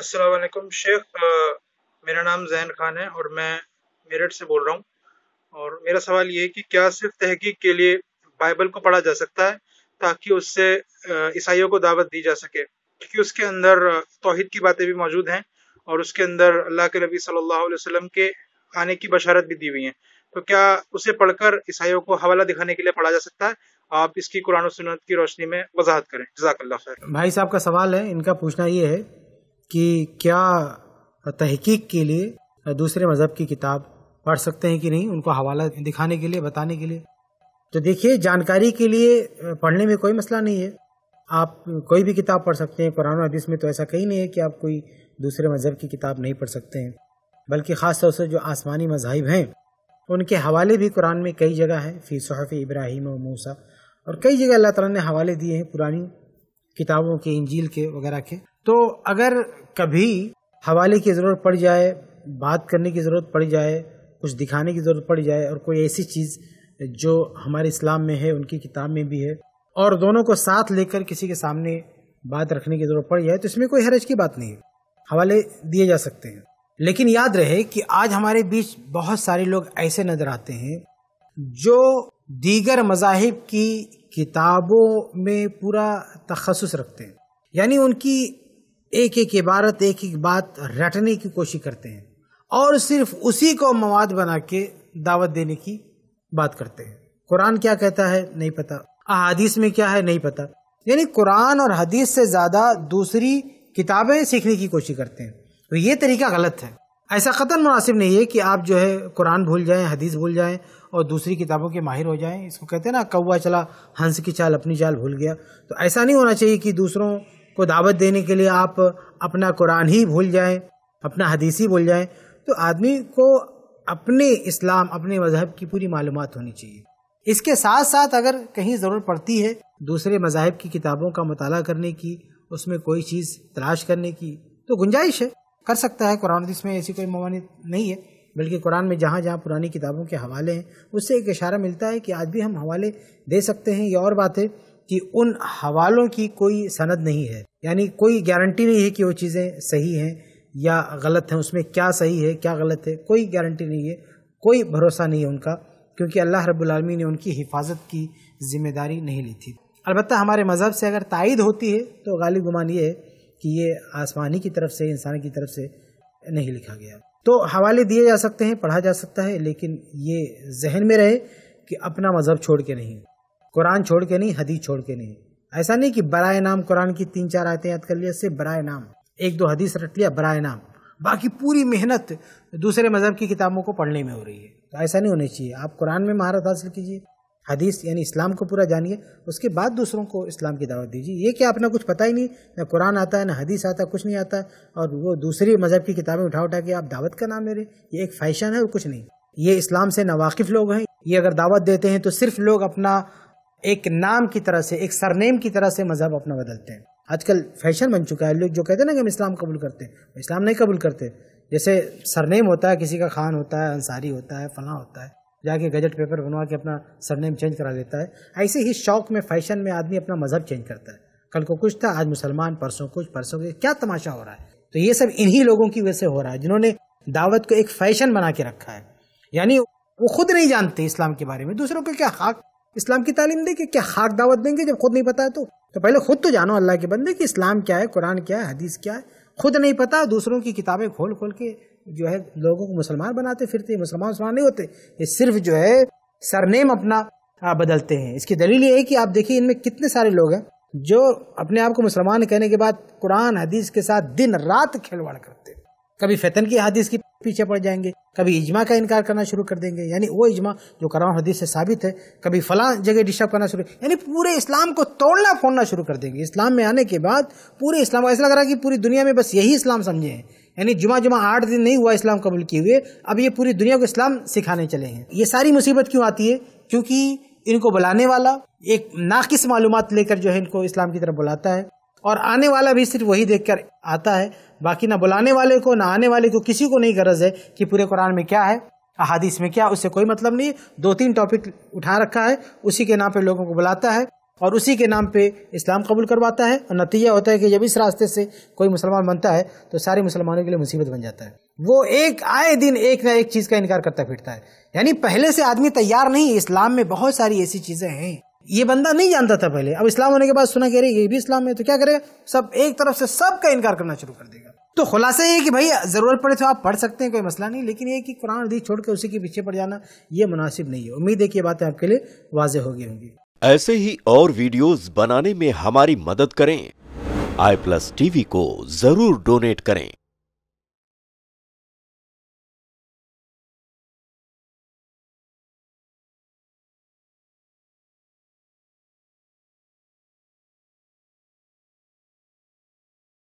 असलकुम शेख मेरा नाम जैन खान है और मैं मेरठ से बोल रहा हूँ और मेरा सवाल ये है कि क्या सिर्फ तहकीक के लिए बाइबल को पढ़ा जा सकता है ताकि उससे ईसाइयों को दावत दी जा सके क्योंकि उसके अंदर तोहद की बातें भी मौजूद हैं और उसके अंदर अल्लाह के नबी सल्लल्लाहु अलैहि वसल्लम के आने की बशारत भी दी हुई है तो क्या उसे पढ़कर ईसाइयों को हवाला दिखाने के लिए पढ़ा जा सकता है आप इसकी कुरान सुनत की रोशनी में वजाहत करें जजाकल्ला भाई साहब का सवाल है इनका पूछना ये है कि क्या तहकीक के लिए दूसरे मज़हब की किताब पढ़ सकते हैं कि नहीं उनको हवाला दिखाने के लिए बताने के लिए तो देखिए जानकारी के लिए पढ़ने में कोई मसला नहीं है आप कोई भी किताब पढ़ सकते हैं कुरान हदीस में तो ऐसा कहीं नहीं है कि आप कोई दूसरे मज़हब की किताब नहीं पढ़ सकते हैं बल्कि ख़ास तौर से जो आसमानी मज़ाहब हैं उनके हवाले भी कुरान में कई जगह हैं फ़ी सहफ़ इब्राहिम और मूसा और कई जगह अल्लाह तला ने हवाले दिए हैं पुरानी किताबों के इंजील के वगैरह के तो अगर कभी हवाले की ज़रूरत पड़ जाए बात करने की ज़रूरत पड़ जाए कुछ दिखाने की ज़रूरत पड़ जाए और कोई ऐसी चीज़ जो हमारे इस्लाम में है उनकी किताब में भी है और दोनों को साथ लेकर किसी के सामने बात रखने की ज़रूरत पड़ जाए तो इसमें कोई हरज की बात नहीं है हवाले दिए जा सकते हैं लेकिन याद रहे कि आज हमारे बीच बहुत सारे लोग ऐसे नज़र आते हैं जो दीगर मजाहब की किताबों में पूरा तखसस रखते हैं यानी उनकी एक एक इबारत एक एक बात रटने की कोशिश करते हैं और सिर्फ उसी को मवाद बना के दावत देने की बात करते हैं कुरान क्या कहता है नहीं पता अदीस में क्या है नहीं पता यानी कुरान और हदीस से ज़्यादा दूसरी किताबें सीखने की कोशिश करते हैं तो ये तरीका गलत है ऐसा ख़तन मुनासिब नहीं है कि आप जो है कुरान भूल जाएं हदीस भूल जाएं और दूसरी किताबों के माहिर हो जाएं इसको कहते हैं ना कौवा चला हंस की चाल अपनी चाल भूल गया तो ऐसा नहीं होना चाहिए कि दूसरों को दावत देने के लिए आप अपना कुरान ही भूल जाएं अपना हदीस ही भूल जाएं तो आदमी को अपने इस्लाम अपने मज़हब की पूरी मालूम होनी चाहिए इसके साथ साथ अगर कहीं ज़रूरत पड़ती है दूसरे मज़ाहब की किताबों का मताल करने की उसमें कोई चीज़ तलाश करने की तो गुंजाइश है कर सकता है कुरान हदीस में ऐसी कोई मवानित नहीं है बल्कि कुरान में जहाँ जहाँ पुरानी किताबों के हवाले हैं उससे एक इशारा मिलता है कि आज भी हम हवाले दे सकते हैं ये और बात है कि उन हवालों की कोई सनद नहीं है यानी कोई गारंटी नहीं है कि वो चीज़ें सही हैं या गलत हैं उसमें क्या सही है क्या गलत है कोई गारंटी नहीं है कोई भरोसा नहीं है उनका क्योंकि अल्लाह रब्लमी ने उनकी हिफाजत की जिम्मेदारी नहीं ली थी अलबत्त हमारे मज़हब से अगर तायद होती है तो गालिब गुमान ये है कि ये आसमानी की तरफ से इंसान की तरफ से नहीं लिखा गया तो हवाले दिए जा सकते हैं पढ़ा जा सकता है लेकिन ये जहन में रहे कि अपना मज़हब छोड़ के नहीं कुरान छोड़ के नहीं हदीस छोड़ के नहीं ऐसा नहीं कि बराए नाम कुरान की तीन चार आयतें याद कर लिया सिर्फ बराए नाम एक दो हदीस रट लिया बराए नाम बाकी पूरी मेहनत दूसरे मज़हब की किताबों को पढ़ने में हो रही है तो ऐसा नहीं होना चाहिए आप कुरान में महारत हासिल कीजिए हदीस यानी इस्लाम को पूरा जानिए उसके बाद दूसरों को इस्लाम की दावत दीजिए ये क्या अपना कुछ पता ही नहीं ना कुरान आता है ना हदीस आता कुछ नहीं आता और वो दूसरे मज़हब की किताबें उठा उठा के आप दावत का नाम ले रहे ये एक फैशन है और कुछ नहीं ये इस्लाम से नावाकिफ़ लोग हैं ये अगर दावत देते हैं तो सिर्फ लोग अपना एक नाम की तरह से एक सरनेम की तरह से मजहब अपना बदलते हैं आजकल फैशन बन चुका है लोग जो कहते हैं ना कि हम इस्लाम कबूल करते हैं इस्लाम नहीं कबूल करते जैसे सरनेम होता है किसी का खान होता है अंसारी होता है फला होता है जाके गजट पेपर बनवा के अपना सरनेम चेंज करा लेता है ऐसे ही शौक में फैशन में आदमी अपना मजहब चेंज करता है कल को कुछ था आज मुसलमान परसों कुछ परसों कुछ क्या तमाशा हो रहा है तो ये सब इन्हीं लोगों की वजह से हो रहा है जिन्होंने दावत को एक फैशन बना के रखा है यानी वो खुद नहीं जानते इस्लाम के बारे में दूसरों को क्या हक इस्लाम की तालीम देंगे क्या खाक दावत देंगे जब खुद नहीं पता है तो तो पहले खुद तो जानो अल्लाह के बंदे कि इस्लाम क्या है कुरान क्या है हदीस क्या है खुद नहीं पता दूसरों की किताबें खोल खोल के जो है लोगों को मुसलमान बनाते फिरते मुसलमान मुसलमान नहीं होते ये सिर्फ जो है सरनेम अपना बदलते हैं इसकी दलील ये है कि आप देखिए इनमें कितने सारे लोग हैं जो अपने आप को मुसलमान कहने के बाद कुरान हदीस के साथ दिन रात खिलवाड़ करते हैं कभी फैतन की हदीस के पीछे पड़ जाएंगे कभी इजमा का इनकार करना शुरू कर देंगे यानी वो इजमा जो कराम हदीस से साबित है कभी फला जगह डिस्टर्ब करना शुरू यानी पूरे इस्लाम को तोड़ना फोड़ना शुरू कर देंगे इस्लाम में आने के बाद पूरे इस्लाम को ऐसा लग रहा है कि पूरी दुनिया में बस यही इस्लाम समझे हैं यानी जुमा जुमा आठ दिन नहीं हुआ इस्लाम कबूल किए हुए अब ये पूरी दुनिया को इस्लाम सिखाने चले हैं ये सारी मुसीबत क्यों आती है क्योंकि इनको बुलाने वाला एक नाकिस मालूम लेकर जो है इनको इस्लाम की तरफ बुलाता है और आने वाला भी सिर्फ वही देखकर आता है बाकी ना बुलाने वाले को ना आने वाले को तो किसी को नहीं गरज है कि पूरे कुरान में क्या है अहादीस में क्या उससे कोई मतलब नहीं दो तीन टॉपिक उठा रखा है उसी के नाम पर लोगों को बुलाता है और उसी के नाम पे इस्लाम कबूल करवाता है और नतीजा होता है कि जब इस रास्ते से कोई मुसलमान बनता है तो सारे मुसलमानों के लिए मुसीबत बन जाता है वो एक आए दिन एक ना एक चीज़ का इनकार करता फिरता है यानी पहले से आदमी तैयार नहीं इस्लाम में बहुत सारी ऐसी चीज़ें हैं ये बंदा नहीं जानता था पहले अब इस्लाम होने के बाद सुना कह रही ये भी इस्लाम है तो क्या करेगा सब एक तरफ से सबका इनकार करना शुरू कर देगा तो खुलासा ये कि भाई ज़रूरत पड़े तो आप पढ़ सकते हैं कोई मसला नहीं लेकिन ये कि कुरान दी छोड़ के उसी के पीछे पड़ जाना ये मुनासिब नहीं है उम्मीद है कि ये बातें आपके लिए हो होगी होंगी ऐसे ही और वीडियोस बनाने में हमारी मदद करें आई प्लस टीवी को जरूर डोनेट करें